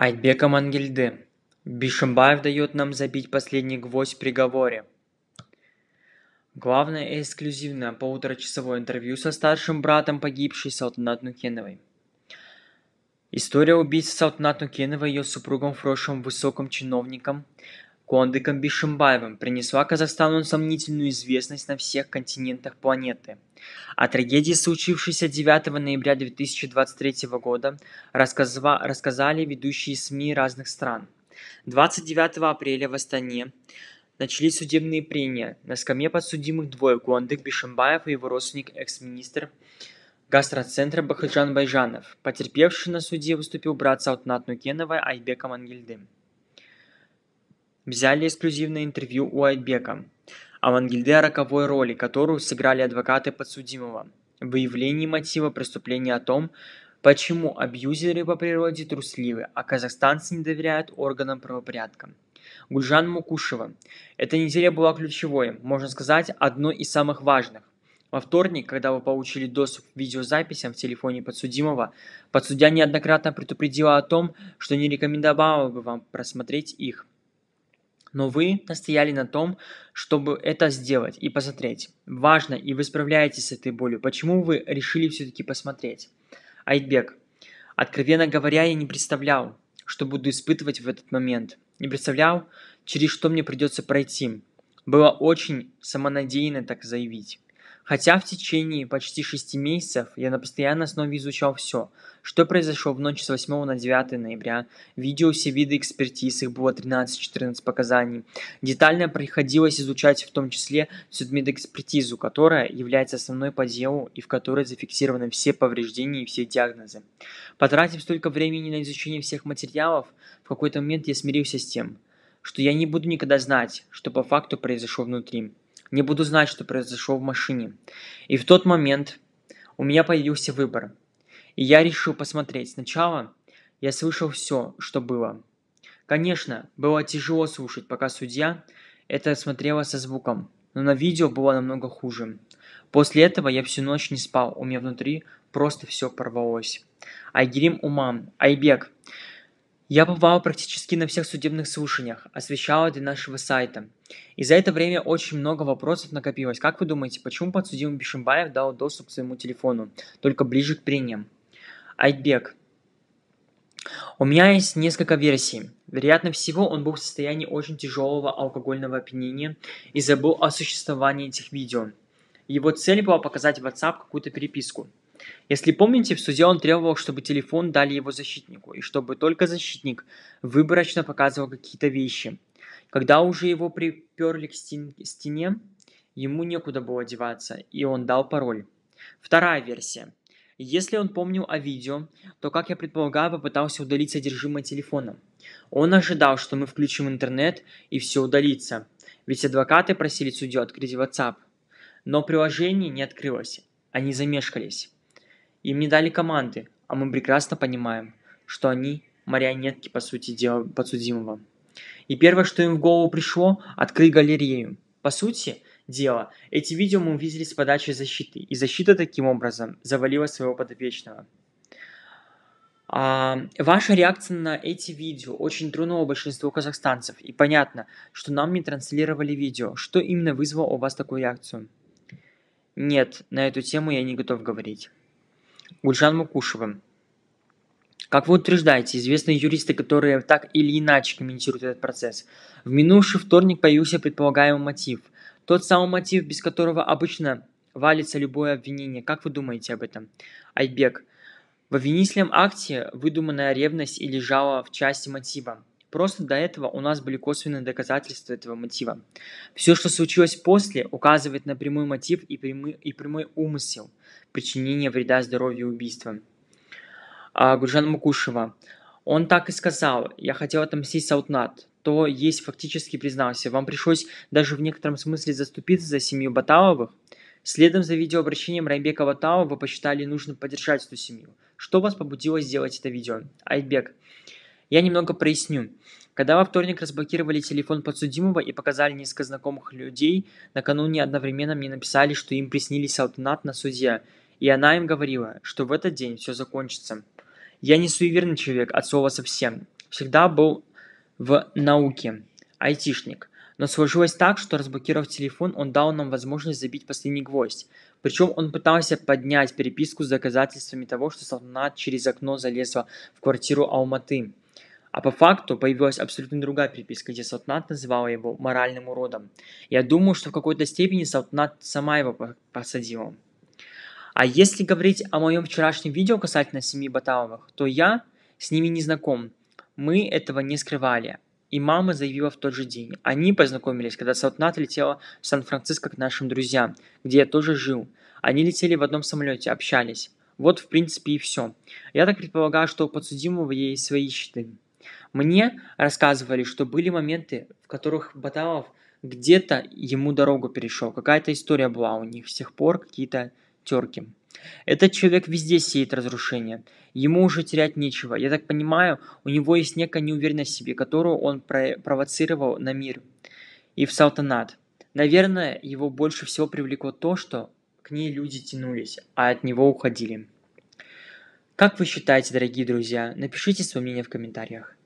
Айтбеком Ангельды. Бишимбаев дает нам забить последний гвоздь в приговоре. Главное и эксклюзивное полуторачасовое интервью со старшим братом погибшей Салтанат Нукеновой. История убийцы Салтанат Нукеновой и ее супругом в прошлом высоким чиновником Куандыком Бишимбаевым принесла Казахстану сомнительную известность на всех континентах планеты. О трагедии, случившейся 9 ноября 2023 года, рассказва, рассказали ведущие СМИ разных стран. 29 апреля в Астане начались судебные прения. На скамье подсудимых двое – Куандык Бишимбаев и его родственник экс-министр гастроцентра Бахаджан Байжанов. Потерпевший на суде выступил брат Саутнат Нукенова Айбека Мангельдым взяли эксклюзивное интервью у Айтбека о Вангельде роковой роли, которую сыграли адвокаты подсудимого в выявлении мотива преступления о том, почему абьюзеры по природе трусливы, а казахстанцы не доверяют органам правопорядка. Гульжан Мукушева. Эта неделя была ключевой, можно сказать, одной из самых важных. Во вторник, когда вы получили доступ к видеозаписям в телефоне подсудимого, подсудья неоднократно предупредила о том, что не рекомендовала бы вам просмотреть их – но вы настояли на том, чтобы это сделать и посмотреть. Важно, и вы справляетесь с этой болью. Почему вы решили все-таки посмотреть? Айтбек. Откровенно говоря, я не представлял, что буду испытывать в этот момент. Не представлял, через что мне придется пройти. Было очень самонадеянно так заявить. Хотя в течение почти шести месяцев я на постоянной основе изучал все, что произошло в ночь с 8 на 9 ноября, видел все виды экспертиз, их было 13-14 показаний. Детально приходилось изучать в том числе судмедэкспертизу, которая является основной по делу и в которой зафиксированы все повреждения и все диагнозы. Потратив столько времени на изучение всех материалов, в какой-то момент я смирился с тем, что я не буду никогда знать, что по факту произошло внутри не буду знать, что произошло в машине. И в тот момент у меня появился выбор. И я решил посмотреть. Сначала я слышал все, что было. Конечно, было тяжело слушать, пока судья это смотрела со звуком. Но на видео было намного хуже. После этого я всю ночь не спал, у меня внутри просто все порвалось. Айгерим Умам, Айбек. Я бывал практически на всех судебных слушаниях, освещал для нашего сайта – и за это время очень много вопросов накопилось. Как вы думаете, почему подсудимый Бишимбаев дал доступ к своему телефону, только ближе к прениям? Айтбек. У меня есть несколько версий. Вероятно всего, он был в состоянии очень тяжелого алкогольного опьянения и забыл о существовании этих видео. Его цель была показать в WhatsApp какую-то переписку. Если помните, в суде он требовал, чтобы телефон дали его защитнику, и чтобы только защитник выборочно показывал какие-то вещи. Когда уже его приперли к стене, ему некуда было деваться, и он дал пароль. Вторая версия. Если он помнил о видео, то, как я предполагаю, попытался удалить содержимое телефона. Он ожидал, что мы включим интернет и все удалится, ведь адвокаты просили судью открыть WhatsApp. Но приложение не открылось, они замешкались. Им не дали команды, а мы прекрасно понимаем, что они марионетки по сути дела подсудимого. И первое, что им в голову пришло – открыть галерею. По сути дела, эти видео мы увидели с подачи защиты, и защита таким образом завалила своего подопечного. А, ваша реакция на эти видео очень тронула большинство казахстанцев, и понятно, что нам не транслировали видео. Что именно вызвало у вас такую реакцию? Нет, на эту тему я не готов говорить. Гульжан Мукушева. Как вы утверждаете, известные юристы, которые так или иначе комментируют этот процесс. В минувший вторник появился предполагаемый мотив. Тот самый мотив, без которого обычно валится любое обвинение. Как вы думаете об этом? Айбек. В обвинительном акте выдуманная ревность и лежала в части мотива. Просто до этого у нас были косвенные доказательства этого мотива. Все, что случилось после, указывает на прямой мотив и прямой, и прямой умысел причинения вреда здоровью убийством. А, Гульжан Мукушева. Он так и сказал, я хотел отомстить Саутнат. То есть фактически признался, вам пришлось даже в некотором смысле заступиться за семью Баталовых? Следом за видеообращением Райбека Баталова вы посчитали нужно поддержать эту семью. Что вас побудило сделать это видео? Айбек, я немного проясню. Когда во вторник разблокировали телефон подсудимого и показали несколько знакомых людей, накануне одновременно мне написали, что им приснились Салтанат на суде, и она им говорила, что в этот день все закончится. Я не суеверный человек от слова совсем. Всегда был в науке, айтишник. Но сложилось так, что разблокировав телефон, он дал нам возможность забить последний гвоздь. Причем он пытался поднять переписку с доказательствами того, что солдат через окно залезла в квартиру Алматы. А по факту появилась абсолютно другая переписка, где Салтанат называла его моральным уродом. Я думаю, что в какой-то степени Салтанат сама его посадила. А если говорить о моем вчерашнем видео касательно семьи Баталовых, то я с ними не знаком. Мы этого не скрывали. И мама заявила в тот же день. Они познакомились, когда Салтана летела в Сан-Франциско к нашим друзьям, где я тоже жил. Они летели в одном самолете, общались. Вот, в принципе, и все. Я так предполагаю, что у подсудимого ей свои щиты. Мне рассказывали, что были моменты, в которых Баталов где-то ему дорогу перешел. Какая-то история была у них с тех пор, какие-то терки. Этот человек везде сеет разрушение. Ему уже терять нечего. Я так понимаю, у него есть некая неуверенность в себе, которую он про провоцировал на мир и в салтанат. Наверное, его больше всего привлекло то, что к ней люди тянулись, а от него уходили. Как вы считаете, дорогие друзья? Напишите свое мнение в комментариях.